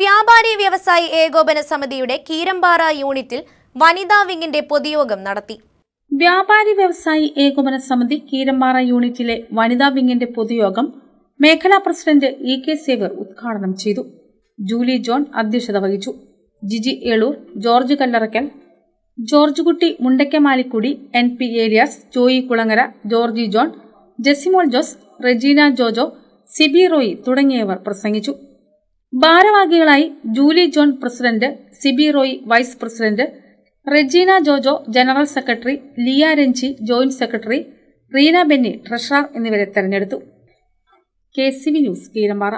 വ്യാപാരി വ്യവസായി ഏകോപന സമിതിയുടെ കീരമ്പാറ യൂണിറ്റിൽ വനിതാ വിങ്ങിന്റെ പൊതുയോഗം നടത്തി വ്യാപാരി വ്യവസായി ഏകോപന സമിതി കീരമ്പാറ യൂണിറ്റിലെ വനിതാ വിങ്ങിന്റെ പൊതുയോഗം മേഖലാ പ്രസിഡന്റ് ഇ കെ സേവർ ഉദ്ഘാടനം ചെയ്തു ജൂലി ജോൺ അധ്യക്ഷത വഹിച്ചു ജിജി എളൂർ ജോർജ് കല്ലറക്കൽ ജോർജ് കുട്ടി മുണ്ടയ്ക്കമാലിക്കുടി എൻ പി ഏരിയാസ് ജോയി കുളങ്ങര ജോർജി ജോൺ ജെസിമോൾ ജോസ് റെജീന ജോജോ സിബി റോയി തുടങ്ങിയവർ പ്രസംഗിച്ചു ഭാരവാഹികളായി Julie John president Siby Roy vice president Regina Jojo general secretary Liya Renji joint secretary Reena Benny treasurer എന്നിവരെ തെരഞ്ഞെടുത്തു K C V news Keerampara